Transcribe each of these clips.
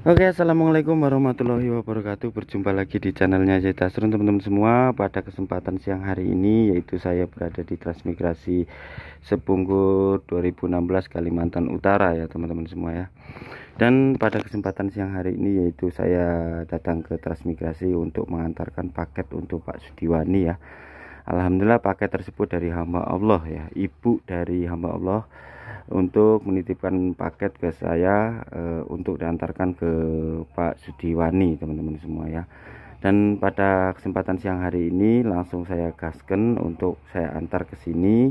Oke assalamualaikum warahmatullahi wabarakatuh Berjumpa lagi di channelnya Zeta Serun teman-teman semua Pada kesempatan siang hari ini Yaitu saya berada di transmigrasi Sepunggur 2016 Kalimantan Utara ya teman-teman semua ya Dan pada kesempatan siang hari ini Yaitu saya datang ke transmigrasi Untuk mengantarkan paket untuk Pak Sudiwani ya Alhamdulillah paket tersebut dari hamba Allah ya Ibu dari hamba Allah untuk menitipkan paket ke saya e, untuk diantarkan ke Pak Sudiwani teman-teman semua ya dan pada kesempatan siang hari ini langsung saya gasken untuk saya antar ke sini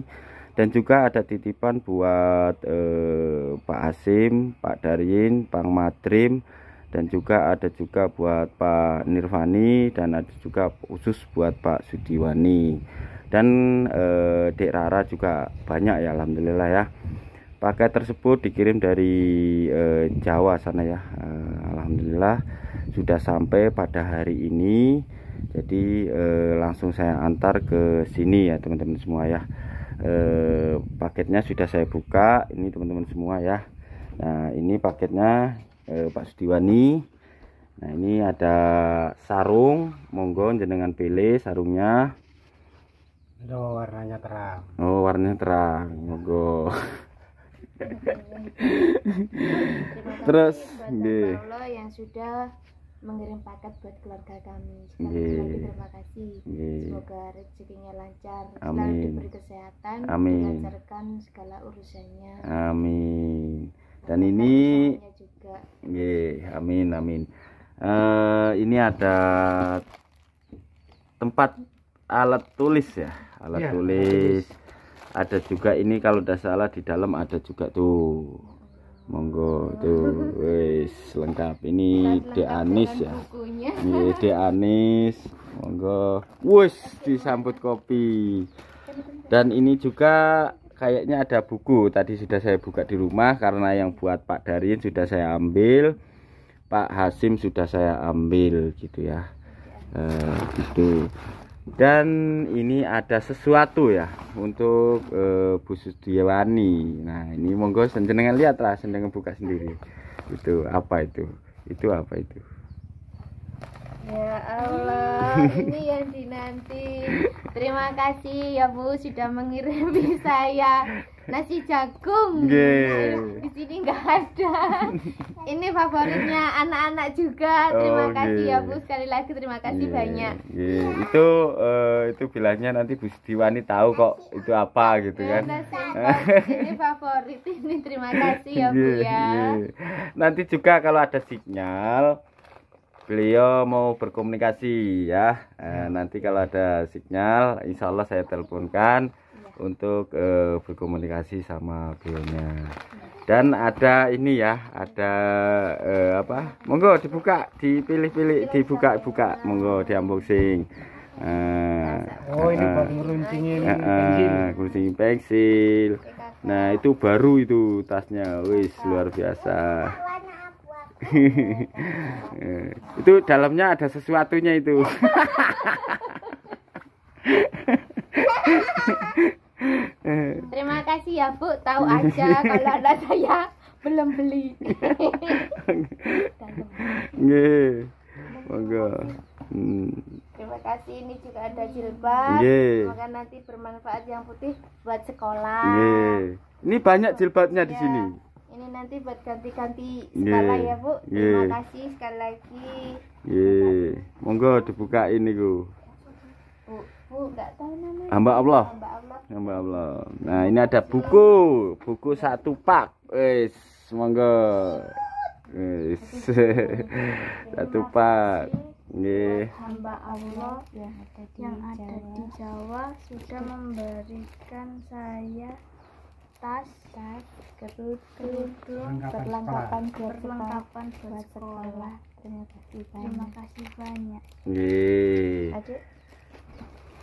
dan juga ada titipan buat e, Pak Asim, Pak Daryin, Pak Matrim dan juga ada juga buat Pak Nirvani dan ada juga khusus buat Pak Sudiwani dan e, Dek Rara juga banyak ya Alhamdulillah ya paket tersebut dikirim dari eh, Jawa sana ya eh, Alhamdulillah sudah sampai pada hari ini jadi eh, langsung saya antar ke sini ya teman-teman semua ya eh, paketnya sudah saya buka ini teman-teman semua ya Nah ini paketnya eh, Pak Sudiwani Nah ini ada sarung monggo jenengan pilih sarungnya Oh warnanya terang Oh warnanya terang monggo Terus nggih. yang sudah mengirim paket buat keluarga kami. Sekali terima kasih. Semoga rezekinya lancar, Amin. diberi kesehatan, Amin. dilancarkan segala urusannya. Amin. Dan ini Nggih, amin amin. Uh, ini ada tempat alat tulis ya, alat ya, Alat tulis ada juga ini kalau tidak salah di dalam ada juga tuh monggo tuh wes lengkap ini De Anis ya ini De Anis monggo wes disambut kopi dan ini juga kayaknya ada buku tadi sudah saya buka di rumah karena yang buat Pak Darin sudah saya ambil Pak Hasim sudah saya ambil gitu ya Uh, gitu dan ini ada sesuatu ya untuk e, Bu Sudiawani nah ini monggo senjenengan lihat lah senjenengan buka sendiri itu apa itu itu apa itu Ya Allah, ini yang dinanti. Terima kasih ya Bu sudah mengirimi saya nasi jagung. Nggih. Di sini nggak ada. Ini favoritnya anak-anak juga. Terima oh, kasih ya Bu sekali lagi terima kasih yeah. banyak. Yeah. Itu uh, itu bilangnya nanti Bu Setiwani tahu kok itu apa gitu kan. ini favorit ini terima kasih ya Bu ya. Yeah. Nanti juga kalau ada sinyal beliau mau berkomunikasi ya. Eh, hmm. nanti kalau ada sinyal, insya Allah saya teleponkan untuk uh, berkomunikasi sama beliaunya dan ada ini ya ada uh, apa monggo dibuka dipilih-pilih dibuka-buka monggo unboxing uh, oh ini buat meruncingin uh, uh, pensil pensil nah itu baru itu tasnya wis luar biasa itu dalamnya ada sesuatunya itu Terima eh. kasih ya Bu, tahu aja kalau ada saya belum beli. Monggo. Hmm. Terima kasih ini juga ada jilbab. Semoga nanti bermanfaat yang putih buat sekolah. Ini banyak jilbabnya di iya. sini. Ini nanti buat ganti-ganti sekolah ya, Bu. Terima kasih sekali lagi. Monggo dibukain ini Bu. Hamba Allah. Hamba Allah. Nah, ini ada buku, buku satu pak. Wis, semoga. Wis. satu pak. Nggih. Hamba Allah yang ada di, yang Jawa. di Jawa sudah memberikan saya tas, tas, kerudung, perlengkapan perlengkapan buat sekolah. Terima kasih banyak. Terima kasih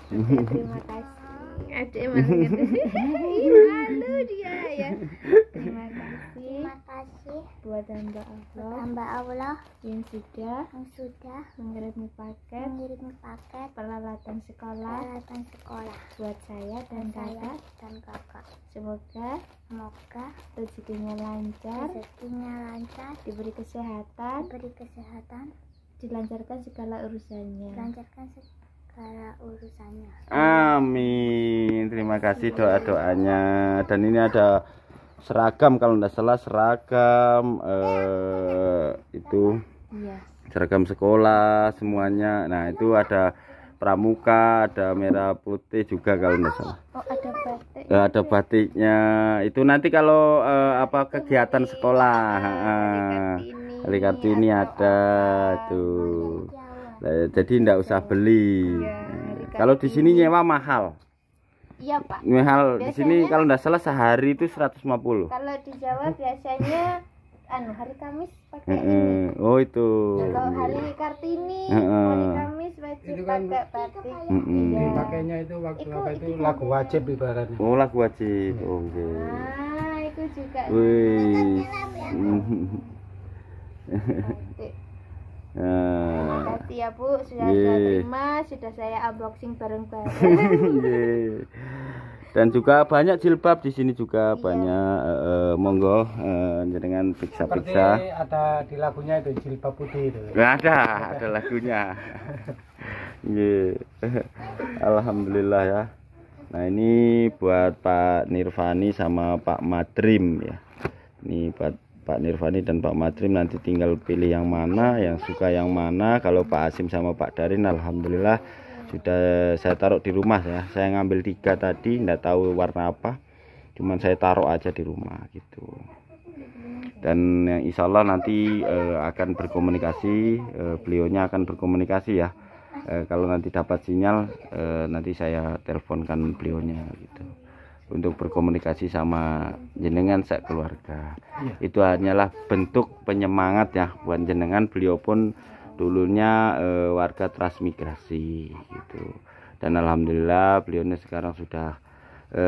Oke, terima kasih terima kasih. gitu malu dia ya terima kasih terima kasih buat hamba Allah hamba Allah yang sudah yang sudah mengirimi paket mengirimi paket peralatan sekolah peralatan sekolah buat saya dan kakak dan kakak semoga semoga rezekinya lancar rezekinya lancar diberi kesehatan diberi kesehatan dilancarkan segala urusannya dilancarkan segala Amin. Terima kasih doa-doanya. Dan ini ada seragam kalau tidak salah seragam eh, itu iya. seragam sekolah semuanya. Nah itu ada pramuka, ada merah putih juga kalau tidak salah. Oh, ada batik. Eh, ada batiknya. Itu nanti kalau eh, apa kegiatan sekolah. Hari ini ada tuh. Ya, iya. Iya, nah, jadi tidak usah beli. Ya, kalau di sini nyewa mahal. Iya pak. Mahal di sini kalau tidak salah sehari itu 150. Kalau di Jawa biasanya anu hari Kamis pakai ini. Oh itu. Nah, kalau hari iya. Kartini hari Kamis wajib itu kan, pakai batik. Uh, pakainya itu waktu itu, apa itu, itu lagu wajib ibaratnya. Oh lagu wajib. Oh, Oke. Okay. Ah itu juga. Wih. Terima nah. kasih ya Bu sudah yeah. saya iya. terima, sudah saya unboxing bareng-bareng. yeah. Dan juga banyak jilbab di sini juga yeah. banyak uh, monggo uh, eh, dengan pizza-pizza. ada di lagunya itu jilbab putih itu. Nah, ada, ada lagunya. Iya. Alhamdulillah ya. Nah ini buat Pak Nirvani sama Pak Madrim ya. Ini buat Pak Nirvani dan Pak Matrim nanti tinggal pilih yang mana yang suka yang mana kalau Pak Asim sama Pak Darin Alhamdulillah sudah saya taruh di rumah ya saya ngambil tiga tadi nggak tahu warna apa cuman saya taruh aja di rumah gitu dan yang insya Allah nanti uh, akan berkomunikasi uh, beliaunya akan berkomunikasi ya uh, kalau nanti dapat sinyal nanti saya teleponkan beliaunya gitu untuk berkomunikasi sama jenengan sak keluarga. Ya. Itu hanyalah bentuk penyemangat ya buat jenengan beliau pun dulunya e, warga transmigrasi gitu. Dan alhamdulillah beliau ini sekarang sudah e,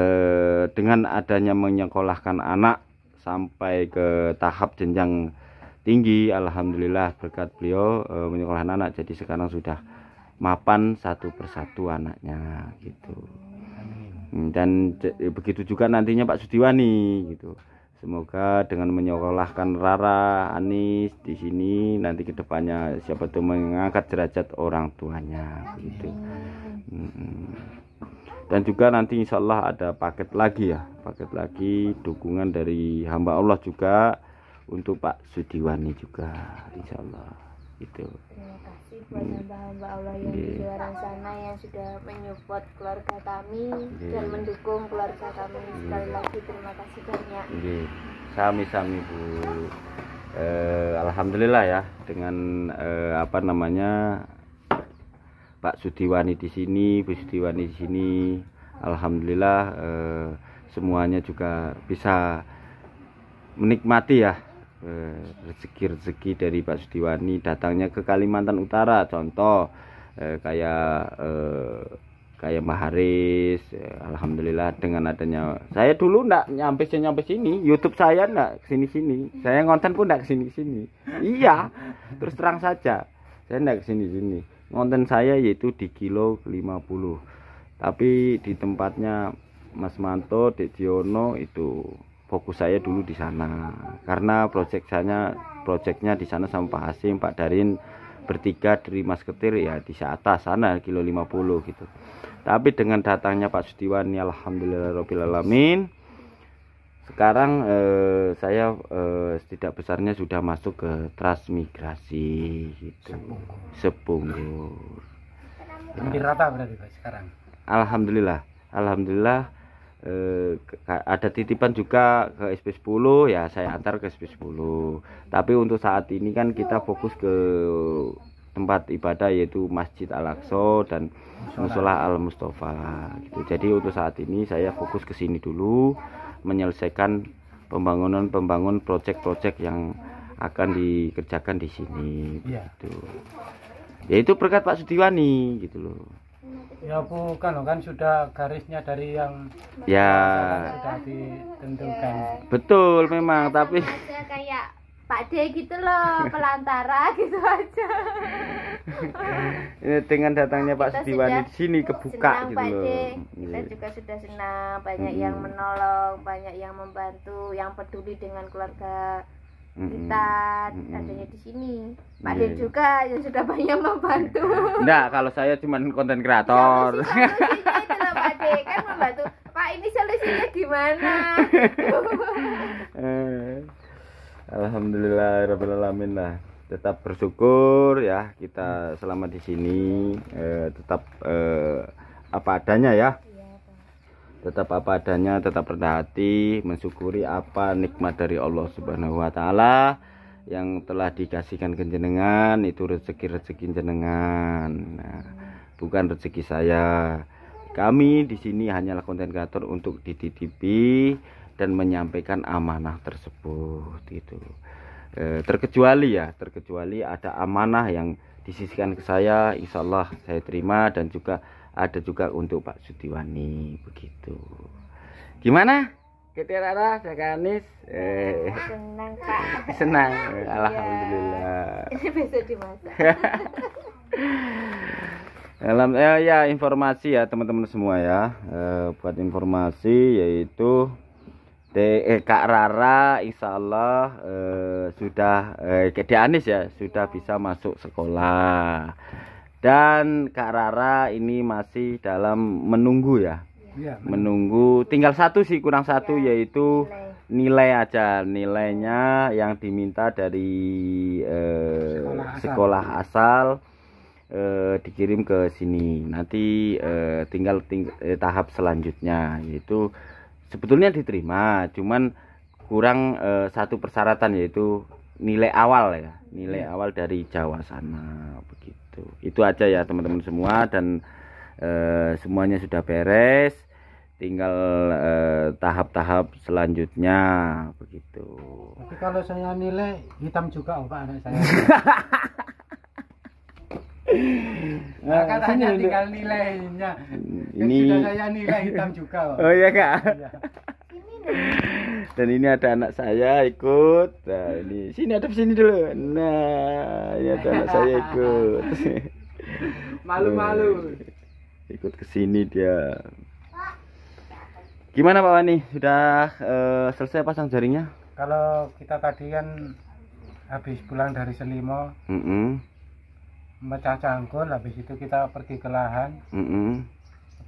dengan adanya menyekolahkan anak sampai ke tahap jenjang tinggi alhamdulillah berkat beliau e, menyekolahkan anak jadi sekarang sudah mapan satu persatu anaknya gitu dan eh, begitu juga nantinya Pak Sudiwani gitu semoga dengan menyekolahkan Rara Anis di sini nanti kedepannya siapa tuh mengangkat derajat orang tuanya gitu dan juga nanti insya Allah ada paket lagi ya paket lagi dukungan dari hamba Allah juga untuk Pak Sudiwani juga insya Allah itu terima kasih buat hamba-hamba Allah yang yeah. di iya. luar sana yang sudah menyupport keluarga kami yeah. dan mendukung keluarga kami yeah. sekali lagi terima kasih banyak yeah. sami-sami bu eh, alhamdulillah ya dengan eh, apa namanya Pak Sudiwani di sini Bu Sudiwani di sini alhamdulillah eh, semuanya juga bisa menikmati ya Eh, rezeki-rezeki dari Pak Sudiwani datangnya ke Kalimantan Utara contoh eh, kayak eh, kayak Maharis eh, alhamdulillah dengan adanya saya dulu enggak nyampe sini nyampe sini YouTube saya enggak kesini sini saya ngonten pun enggak kesini sini iya terus terang saja saya enggak kesini sini ngonten saya yaitu di kilo 50 tapi di tempatnya Mas Manto, Dek Diono itu fokus saya dulu di sana karena proyek saya proyeknya di sana sama Pak Hasim Pak Darin bertiga dari Mas Ketir ya di atas sana kilo 50 gitu tapi dengan datangnya Pak Sudiwan ya Alhamdulillahirrahmanirrahim sekarang eh, saya eh, tidak besarnya sudah masuk ke transmigrasi gitu sepunggur hampir rata berarti Pak sekarang Alhamdulillah Alhamdulillah eh, ada titipan juga ke SP10 ya saya antar ke SP10 tapi untuk saat ini kan kita fokus ke tempat ibadah yaitu Masjid Al-Aqsa dan Musola Al-Mustafa gitu. Jadi untuk saat ini saya fokus ke sini dulu menyelesaikan pembangunan-pembangun proyek-proyek yang akan dikerjakan di sini iya. gitu. Yaitu berkat Pak Sudiwani gitu loh. Ya bukan kan sudah garisnya dari yang ya sudah ditentukan. Ya. Betul memang Masa tapi kayak Pak D gitu loh pelantara gitu aja. Ini dengan datangnya Pak Sudiwan di sini kebuka senang, gitu Pak loh. Iya. Kita yeah. juga sudah senang banyak hmm. yang menolong, banyak yang membantu, yang peduli dengan keluarga kita mm-hmm. di sini Pak yeah. Iya, iya. juga yang sudah banyak membantu enggak kalau saya cuma konten kreator ya, itu loh Pak kan membantu Pak ini solusinya gimana eh, Alhamdulillah alamin lah tetap bersyukur ya kita selama di sini eh, tetap eh, apa adanya ya tetap apa adanya tetap rendah hati mensyukuri apa nikmat dari Allah Subhanahu wa taala yang telah dikasihkan ke jenengan itu rezeki-rezeki jenengan nah, bukan rezeki saya kami di sini hanyalah konten kreator untuk dititipi dan menyampaikan amanah tersebut itu e, terkecuali ya terkecuali ada amanah yang disisikan ke saya insyaallah saya terima dan juga ada juga untuk Pak Sutiwani begitu gimana Ketirara saya eh, senang Pak senang iya. alhamdulillah ini bisa dimasak Dalam eh, ya informasi ya teman-teman semua ya eh, buat informasi yaitu eh, Kak Rara Insya Allah eh, sudah eh, Kak Anis ya sudah iya. bisa masuk sekolah dan Kak Rara ini masih dalam menunggu ya, ya menunggu tinggal satu sih kurang iya, satu ya, yaitu nilai. nilai aja nilainya yang diminta dari eh, sekolah, sekolah asal, asal eh, dikirim ke sini nanti eh, tinggal ting eh, tahap selanjutnya yaitu sebetulnya diterima cuman kurang eh, satu persyaratan yaitu nilai awal ya nilai iya. awal dari Jawa sana begitu itu itu aja ya teman-teman semua dan eh, semuanya sudah beres tinggal eh, tahap-tahap eh, selanjutnya begitu tapi kalau saya nilai hitam juga oh, pak anak saya Nah, katanya tinggal nilainya. Kan Ini sudah saya nilai hitam juga. Pak. Oh. oh iya kak. Iya dan ini ada anak saya ikut nah ini sini ada sini dulu nah ini ada anak saya ikut malu-malu eh, ikut ke sini dia gimana Pak Wani sudah uh, selesai pasang jaringnya kalau kita tadi kan habis pulang dari Selimo mm -hmm. mecah cangkul habis itu kita pergi ke lahan mm -hmm.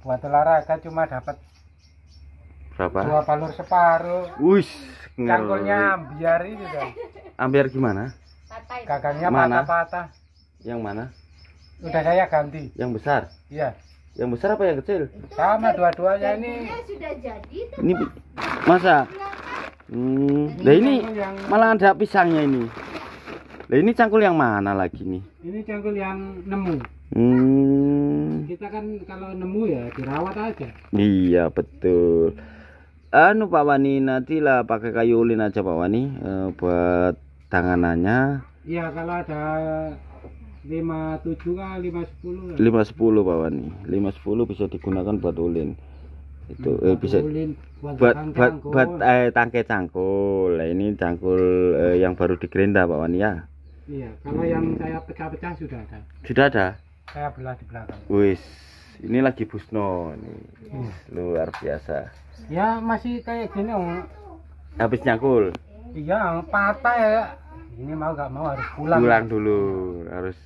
buat olahraga cuma dapat berapa? Dua palur separuh. wih cangkulnya ambiar itu dong Ambiar gimana? Gagangnya patah-patah. Yang mana? Udah saya ganti. Yang besar? Iya. Yang besar apa yang kecil? Sama dua-duanya ini. Sudah jadi Ini masa? Hmm. Nah ini yang... malah ada pisangnya ini. Nah ini cangkul yang mana lagi nih? Ini cangkul yang nemu. Hmm. Kita kan kalau nemu ya dirawat aja. Iya betul anu Pak Wani nanti lah pakai kayu ulin aja Pak Wani uh, buat tanganannya iya kalau ada 57 kah 510 510 Pak Wani 510 bisa digunakan buat ulin itu eh, bisa buat buat buat, eh, tangke cangkul nah, ini cangkul eh, yang baru digerinda Pak Wani ya iya kalau hmm. yang saya pecah-pecah sudah ada sudah ada saya belah di belakang wis ini lagi busno nih ya. luar biasa ya masih kayak gini om habis nyangkul iya patah ya ini mau gak mau harus pulang pulang dulu harus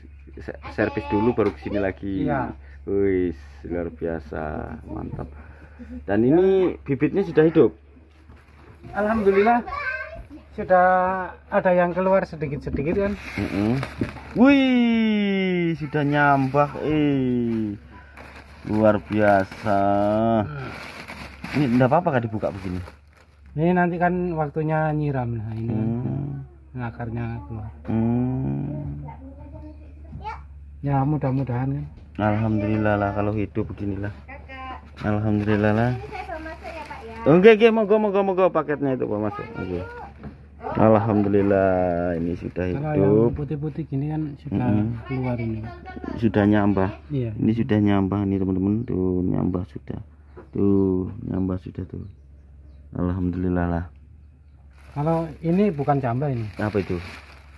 servis dulu baru kesini lagi iya. Wis luar biasa mantap dan ini bibitnya sudah hidup Alhamdulillah sudah ada yang keluar sedikit-sedikit kan mm -hmm. Wih sudah nyambah eh luar biasa hmm ini enggak apa-apa kan dibuka begini ini nanti kan waktunya nyiram nah ini hmm. akarnya keluar hmm. ya mudah-mudahan kan Alhamdulillah lah kalau hidup beginilah Alhamdulillah lah ya, ya? Oke, oke, monggo, monggo, monggo paketnya itu Pak Masuk. Oke. Okay. Alhamdulillah ini sudah hidup. Putih-putih gini kan sudah mm -hmm. keluar ini. Sudah nyambah. Iya. Ini sudah nyambah nih teman-teman. Tuh nyambah sudah tuh nyambah sudah tuh Alhamdulillah lah kalau ini bukan jambah ini apa itu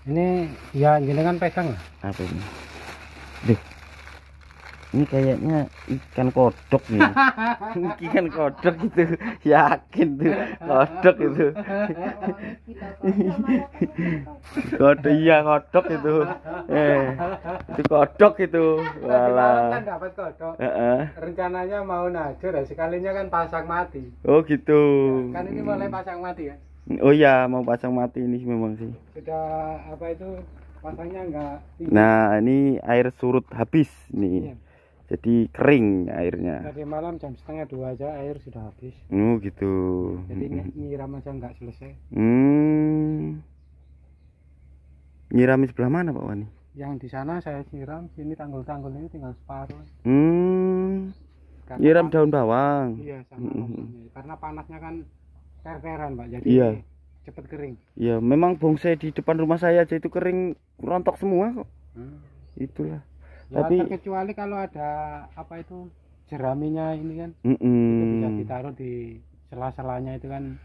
ini ya jenengan pegang lah apa ini deh ini kayaknya ikan kodok nih ya. ikan kodok itu yakin tuh kodok itu kodok iya kodok itu eh itu kodok itu wala dapat kodok uh -uh. rencananya mau najur ya, sekalinya kan pasang mati oh gitu ya, kan ini mulai pasang mati ya oh iya mau pasang mati ini memang sih sudah apa itu pasangnya enggak tinggi. nah ini air surut habis nih iya jadi kering airnya tadi malam jam setengah dua aja air sudah habis oh gitu jadi hmm. nyiram aja nggak selesai hmm. nyiram sebelah mana pak Wani yang di sana saya siram sini tanggul-tanggul ini tinggal separuh hmm. Karena nyiram panas, daun bawang iya sama hmm. hmm karena panasnya kan ter-teran pak jadi iya. cepat kering iya memang bonsai di depan rumah saya aja itu kering rontok semua kok hmm. itulah Ya, tapi kecuali kalau ada apa itu jeraminya ini kan mm -mm. bisa ditaruh di sela-selanya itu kan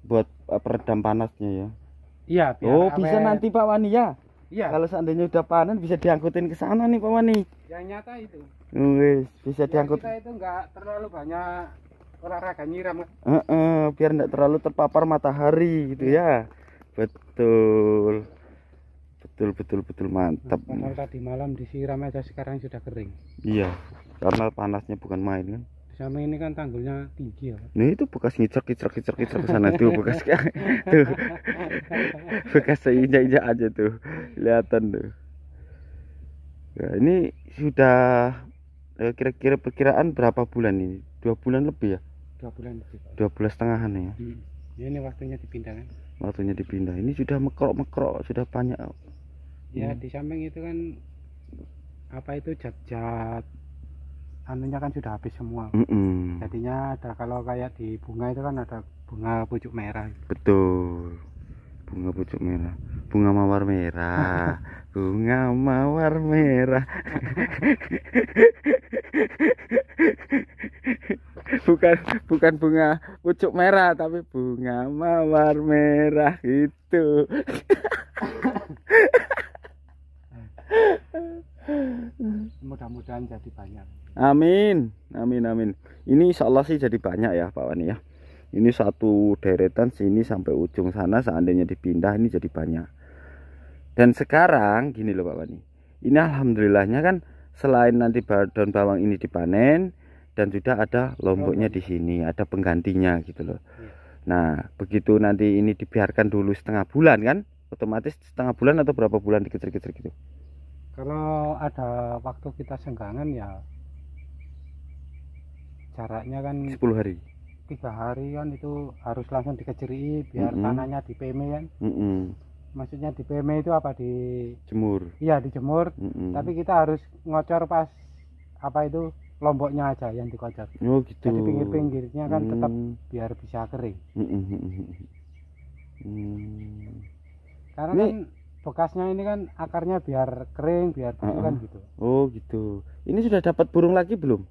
buat eh, peredam panasnya ya iya biar oh awet. bisa nanti Pak Wani ya iya kalau seandainya udah panen bisa diangkutin ke sana nih Pak Wani yang nyata itu Wih, bisa ya, diangkut kita itu enggak terlalu banyak olahraga nyiram uh -uh, biar enggak terlalu terpapar matahari gitu ya iya. betul betul betul betul mantap nah, tadi malam disiram aja sekarang sudah kering iya karena panasnya bukan main kan sama ini kan tanggulnya tinggi ya ini nah, itu bekas ngicak ngicak ngicak ngicak ke sana tuh bekas tuh bekas seinjak injak aja tuh kelihatan tuh Ya, ini sudah eh, kira-kira perkiraan berapa bulan ini dua bulan lebih ya dua bulan lebih dua bulan setengahan ya hmm. ini waktunya dipindah kan waktunya dipindah ini sudah mekrok mekrok sudah banyak ya hmm. di samping itu kan apa itu jat-jat anunya kan sudah habis semua mm -mm. jadinya ada kalau kayak di bunga itu kan ada bunga pucuk merah betul bunga pucuk merah bunga mawar merah bunga mawar merah bukan bukan bunga pucuk merah tapi bunga mawar merah itu Mudah-mudahan jadi banyak. Amin, amin, amin. Ini insya Allah sih jadi banyak ya Pak Wani ya. Ini satu deretan sini sampai ujung sana seandainya dipindah ini jadi banyak. Dan sekarang gini loh Pak Wani. Ini alhamdulillahnya kan selain nanti daun bawang ini dipanen dan sudah ada lomboknya di sini, ada penggantinya gitu loh. Iya. Nah, begitu nanti ini dibiarkan dulu setengah bulan kan, otomatis setengah bulan atau berapa bulan dikejar-kejar gitu kalau ada waktu kita senggangan ya jaraknya kan 10 hari tiga hari kan itu harus langsung dikeciri biar mm -hmm. tanahnya di PM kan mm -hmm. maksudnya di PM itu apa di jemur iya dijemur mm -hmm. tapi kita harus ngocor pas apa itu lomboknya aja yang dikocor oh gitu jadi pinggir-pinggirnya kan mm -hmm. tetap biar bisa kering mm -hmm. karena Ini... kan bekasnya ini kan akarnya biar kering biar busuk uh -uh. kan gitu oh gitu ini sudah dapat burung lagi belum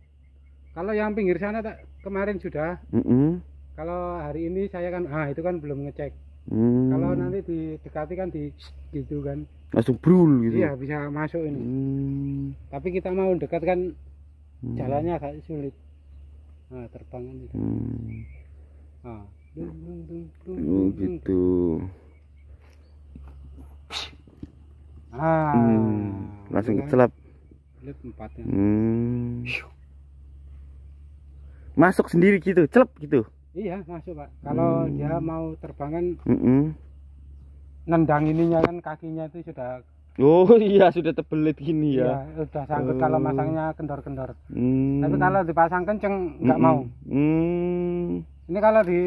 kalau yang pinggir sana tak kemarin sudah uh kalau hari ini saya kan ah itu kan belum ngecek hmm. kalau nanti didekati kan di gitu kan langsung brul gitu iya bisa masuk ini hmm. tapi kita mau dekat kan hmm. jalannya agak sulit nah, terbang kan gitu. hmm. ah. Oh, gitu Ah, hmm. langsung kan? celap hmm. masuk sendiri gitu celup gitu iya masuk pak kalau hmm. dia mau terbangin, kan mm -mm. nendang ininya kan kakinya itu sudah Oh iya sudah tebelit gini ya. Iya, sudah sangkut oh. kalau masangnya kendor-kendor. Hmm. Tapi kalau dipasang kenceng nggak mm -mm. mau. Hmm. Ini kalau di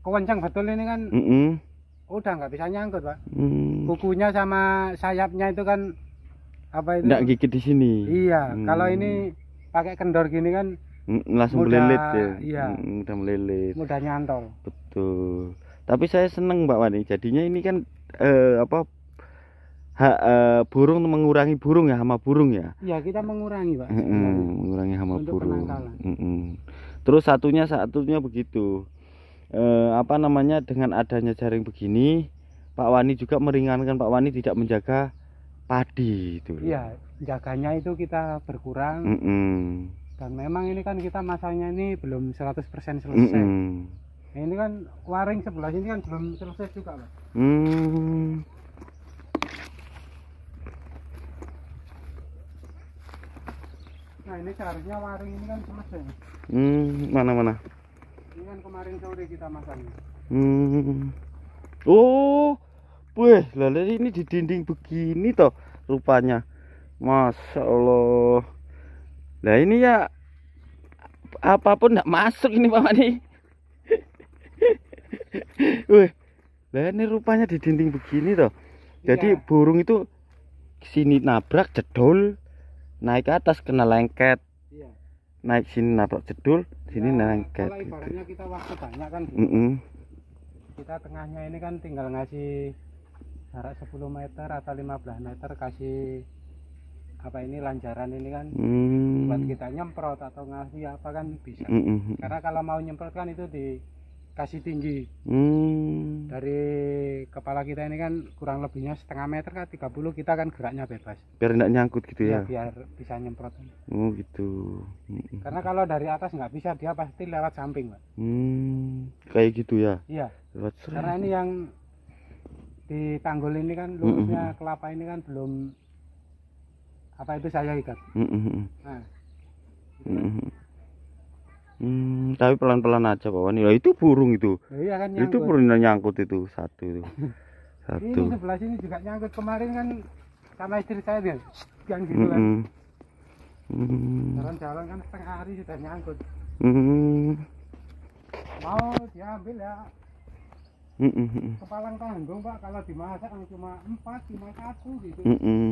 kencang betul ini kan mm -mm. udah nggak bisa nyangkut pak. Mm kukunya sama sayapnya itu kan apa itu enggak gigit di sini iya hmm. kalau ini pakai kendor gini kan langsung mudah, melilit ya iya, hmm, mudah melilit mudah nyantol betul tapi saya seneng Mbak Wani jadinya ini kan eh, apa ha, eh, burung mengurangi burung ya hama burung ya ya kita mengurangi Pak mm mengurangi hama Untuk burung mm terus satunya satunya begitu eh, apa namanya dengan adanya jaring begini Pak Wani juga meringankan Pak Wani tidak menjaga padi itu. Iya, jaganya itu kita berkurang. Mm -mm. Dan memang ini kan kita masanya ini belum 100% selesai. Mm -mm. Nah, ini kan waring sebelah ini kan belum selesai juga, Pak. Hmm. Nah, ini seharusnya waring ini kan selesai. Hmm, mana-mana? Ini kan kemarin sore kita masang. Hmm. Oh, Wih, lalu ini di dinding begini toh rupanya. Masya Allah. Nah ini ya apapun tidak masuk ini Pak Mani. Wih, lah ini rupanya di dinding begini toh. Jadi iya. burung itu sini nabrak jedul, naik ke atas kena lengket. Iya. Naik sini nabrak jedul, sini ya, lengket. Kalau gitu. kita waktu banyak kan. Mm -mm. Kita tengahnya ini kan tinggal ngasih jarak 10 meter atau 15 meter kasih apa ini lanjaran ini kan hmm. buat kita nyemprot atau ngasih apa kan bisa hmm, hmm, hmm. karena kalau mau nyemprot kan itu dikasih tinggi hmm. dari kepala kita ini kan kurang lebihnya setengah meter kan 30 kita kan geraknya bebas biar tidak nyangkut gitu ya, ya biar bisa nyemprot oh gitu hmm, karena kalau dari atas nggak bisa dia pasti lewat samping pak hmm. kayak gitu ya iya karena ini yang di tanggul ini kan lurusnya mm -hmm. kelapa ini kan belum apa itu saya ikat. Mm -hmm. nah, mm -hmm. Hmm, tapi pelan-pelan aja Pak Wani. Ya, itu burung itu. Ya, iya kan nyangkut. Itu burung nyangkut itu satu itu. satu. Ini sebelah sini juga nyangkut kemarin kan sama istri saya dia. Gitu kan gitu mm -hmm. kan. Jalan-jalan kan setengah hari sudah nyangkut. Hmm. Mau diambil ya Mm -mm. Kepalang pak kalau dimasak cuma empat, cuma satu gitu. Mm -mm.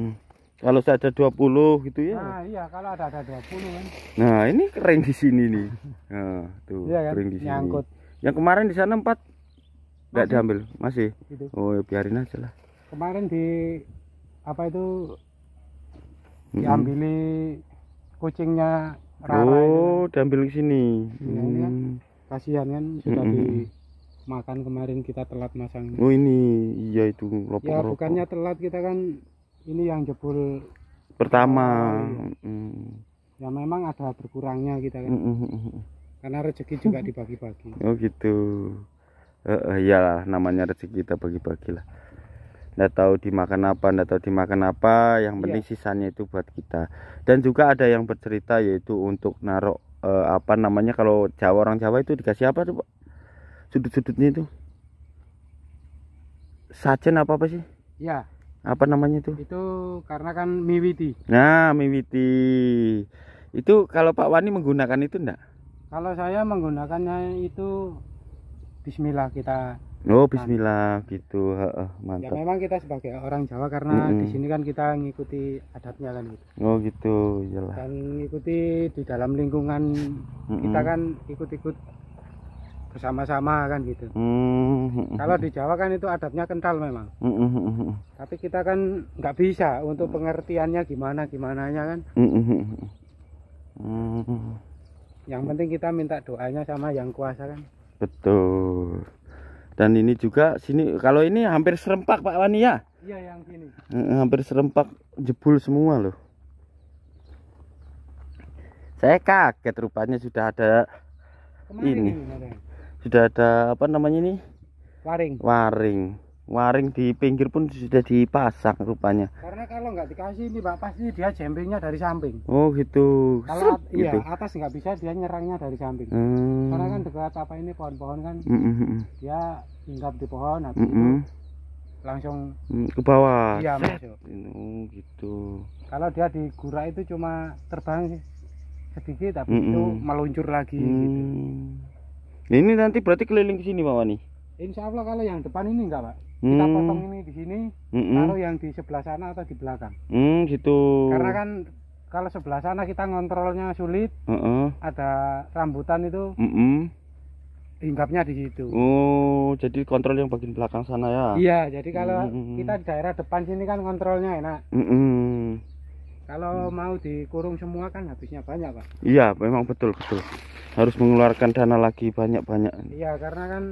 Kalau saja 20 gitu ya. Nah, iya kalau ada ada 20 kan. Nah, ini kering di sini nih. Nah, tuh iya, kan? kering di sini. Nyangkut. Yang kemarin di sana empat enggak diambil, masih. Gitu. Oh, ya, biarin aja lah. Kemarin di apa itu diambili kucingnya Rara Oh, itu. Kan. diambil ke sini. Iya, iya. hmm. kan? Kasihan kan sudah mm di makan kemarin kita telat masang oh ini iya itu lopo ya bukannya telat kita kan ini yang jebol pertama oh, iya. hmm. ya memang ada berkurangnya kita kan hmm, hmm, karena rezeki juga dibagi-bagi oh gitu uh, eh, uh, eh, iyalah namanya rezeki kita bagi-bagi lah nggak tahu dimakan apa nggak tahu dimakan apa yang penting yeah. sisanya itu buat kita dan juga ada yang bercerita yaitu untuk narok uh, eh, apa namanya kalau Jawa orang Jawa itu dikasih apa tuh Pak sudut-sudutnya itu sajen apa apa sih ya apa namanya itu itu karena kan miwiti nah miwiti itu kalau Pak Wani menggunakan itu enggak kalau saya menggunakannya itu Bismillah kita Oh Bismillah gitu, mantap. Ya memang kita sebagai orang Jawa karena mm -hmm. di sini kan kita ngikuti adatnya kan gitu. Oh gitu, jelas. Dan ngikuti di dalam lingkungan mm -hmm. kita kan ikut-ikut bersama-sama kan gitu. Mm. Kalau hmm. di Jawa kan itu adatnya kental memang. Mm. Tapi kita kan nggak bisa untuk pengertiannya gimana gimana nya kan. Mm. Yang penting kita minta doanya sama yang kuasa kan. Betul. Dan ini juga sini kalau ini hampir serempak Pak Wani ya. Iya yang sini. Hampir serempak jebul semua loh. Saya kaget rupanya sudah ada Kemarin ini. ini sudah ada apa namanya ini waring waring waring di pinggir pun sudah dipasang rupanya karena kalau nggak dikasih ini pak pasti dia jempingnya dari samping oh gitu kalau iya gitu. atas nggak bisa dia nyerangnya dari samping hmm. karena kan dekat apa ini pohon-pohon kan mm -hmm. dia hinggap di pohon atau mm -hmm. langsung hmm, ke bawah iya masuk oh, gitu kalau dia di gura itu cuma terbang sedikit tapi mm -hmm. itu hmm. meluncur lagi mm. gitu ini nanti berarti keliling ke sini Pak Wani? Insya Allah kalau yang depan ini enggak Pak. Kita hmm. potong ini di sini, -mm. taruh yang di sebelah sana atau di belakang. Hmm, gitu. Karena kan kalau sebelah sana kita ngontrolnya sulit. Uh -uh. Ada rambutan itu. Mm -mm. Hinggapnya di situ. Oh, jadi kontrol yang bagian belakang sana ya? Iya, jadi kalau mm -mm. kita di daerah depan sini kan kontrolnya enak. Mm -mm. Kalau hmm. mau dikurung semua kan habisnya banyak, Pak. Iya, memang betul, betul. Harus mengeluarkan dana lagi banyak-banyak. Iya, karena kan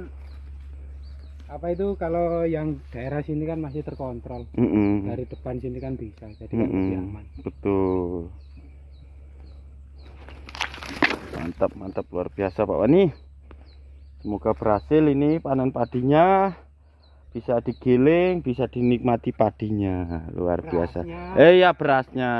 apa itu kalau yang daerah sini kan masih terkontrol. Mm -mm. Dari depan sini kan bisa, jadi mm -mm. aman. Betul. Mantap, mantap luar biasa Pak Wani. Semoga berhasil ini panen padinya bisa digiling bisa dinikmati padinya luar berasnya. biasa eh ya berasnya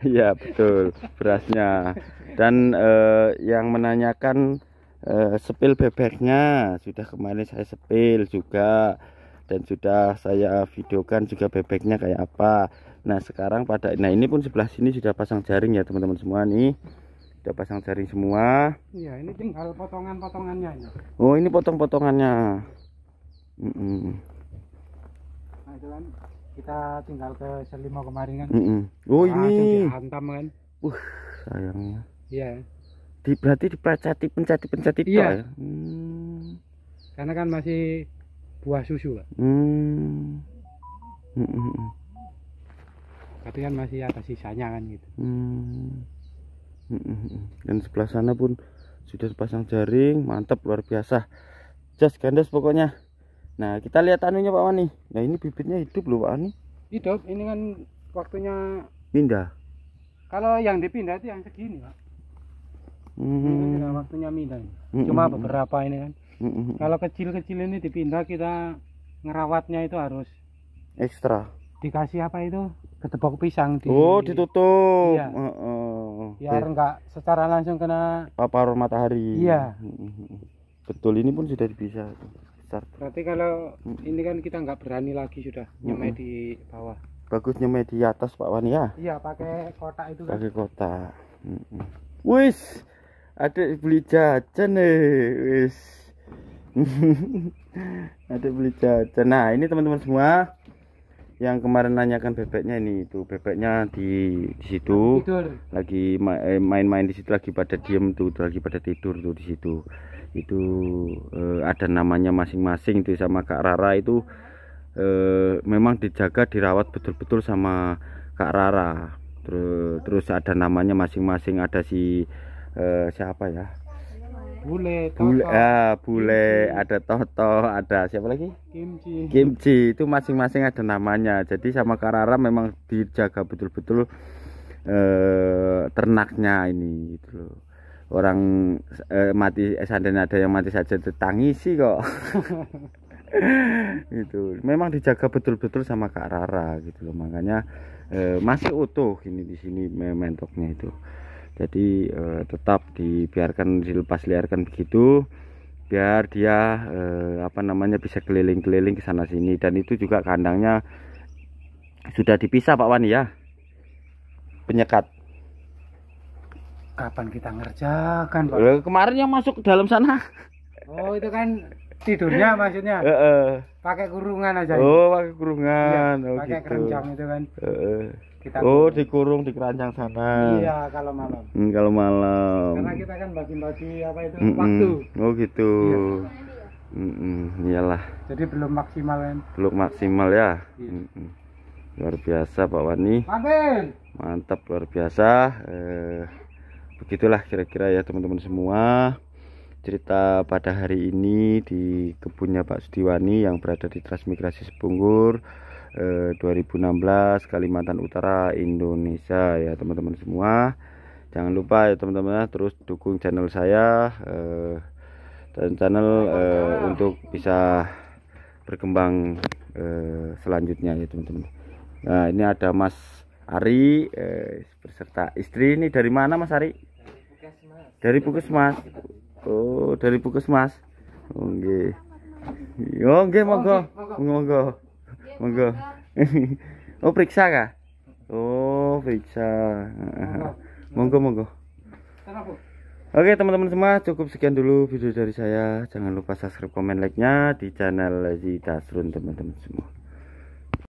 Iya betul berasnya dan eh, yang menanyakan eh, sepil bebeknya sudah kemarin saya sepil juga dan sudah saya videokan juga bebeknya kayak apa nah sekarang pada nah ini pun sebelah sini sudah pasang jaring ya teman-teman semua nih sudah pasang jaring semua iya ini tinggal potongan-potongannya oh ini potong-potongannya Nah, itu kan kita tinggal ke Selimau kemarin kan. Mm -mm. Oh nah, ini. Hantam kan. Uh sayangnya. Iya. Di, berarti dipenceti penceti penceti iya. Ya? Hmm. Karena kan masih buah susu lah. Hmm. Mm -mm. Tapi kan masih ada sisanya kan gitu. Hmm. Mm Dan sebelah sana pun sudah pasang jaring, mantap luar biasa. Just gandas pokoknya. Nah, kita lihat anunya Pak Wani. Nah, ini bibitnya hidup loh Pak Wani. Hidup, ini kan waktunya pindah. Kalau yang dipindah itu yang segini, Pak. Hmm. Ini kan waktunya pindah. Hmm. Cuma beberapa ini kan. Hmm. Kalau kecil-kecil ini dipindah kita ngerawatnya itu harus ekstra. Dikasih apa itu? Ketebok pisang di Oh, ditutup. Iya. Uh, uh, Biar enggak secara langsung kena papar matahari. Iya. Mm-hmm. Betul, ini pun sudah bisa besar berarti kalau ini kan kita nggak berani lagi sudah nyemai di bawah bagus nyemai di atas Pak Wan ya iya pakai kotak itu kan? kotak hmm. wis ada beli jajan nih wis ada beli jajan nah ini teman-teman semua yang kemarin nanyakan bebeknya ini itu bebeknya di, di situ lagi eh, main-main di situ lagi pada diem tuh, tuh lagi pada tidur tuh di situ itu eh, ada namanya masing-masing itu sama Kak Rara itu eh, memang dijaga dirawat betul-betul sama Kak Rara terus terus ada namanya masing-masing ada si eh, siapa ya bule toto. ah, bule kimchi. ada toto ada siapa lagi kimchi kimchi itu masing-masing ada namanya jadi sama karara memang dijaga betul-betul eh, ternaknya ini gitu loh orang eh, mati eh, ada yang mati saja ditangisi kok Itu memang dijaga betul-betul sama Kak Rara gitu loh makanya eh, masih utuh ini di sini mentoknya itu jadi e, tetap dibiarkan dilepas liarkan begitu biar dia e, apa namanya bisa keliling-keliling ke sana sini dan itu juga kandangnya sudah dipisah Pak Wani ya penyekat kapan kita ngerjakan Pak? Eh, kemarin yang masuk ke dalam sana oh itu kan tidurnya maksudnya e -e. pakai kurungan aja oh pakai kurungan ya, oh, pakai gitu. keranjang itu kan e -e. Kita oh, dikurung di keranjang sana. Iya, kalau malam. Hmm, kalau malam. Karena kita kan bagi-bagi apa itu mm -mm. waktu. Oh, gitu. Iya. Mm -mm, Jadi belum maksimal kan? Belum maksimal ya. Mm -mm. Luar biasa Pak Wani. Mantap. Mantap luar biasa. Eh, begitulah kira-kira ya teman-teman semua cerita pada hari ini di kebunnya Pak Sudiwani yang berada di Transmigrasi Sepunggur. 2016 eh, Kalimantan Utara Indonesia ya teman-teman semua jangan lupa ya teman-teman ya, terus dukung channel saya eh, channel eh, untuk bisa berkembang eh, selanjutnya ya teman-teman nah ini ada Mas Ari eh, berserta istri ini dari mana Mas Ari dari Pukesmas oh dari Pukesmas oke oh, oh, oh, nggih monggo monggo monggo oh periksa kah oh periksa monggo monggo kan Oke teman-teman semua cukup sekian dulu video dari saya Jangan lupa subscribe komen like nya di channel Zita Tasrun teman-teman semua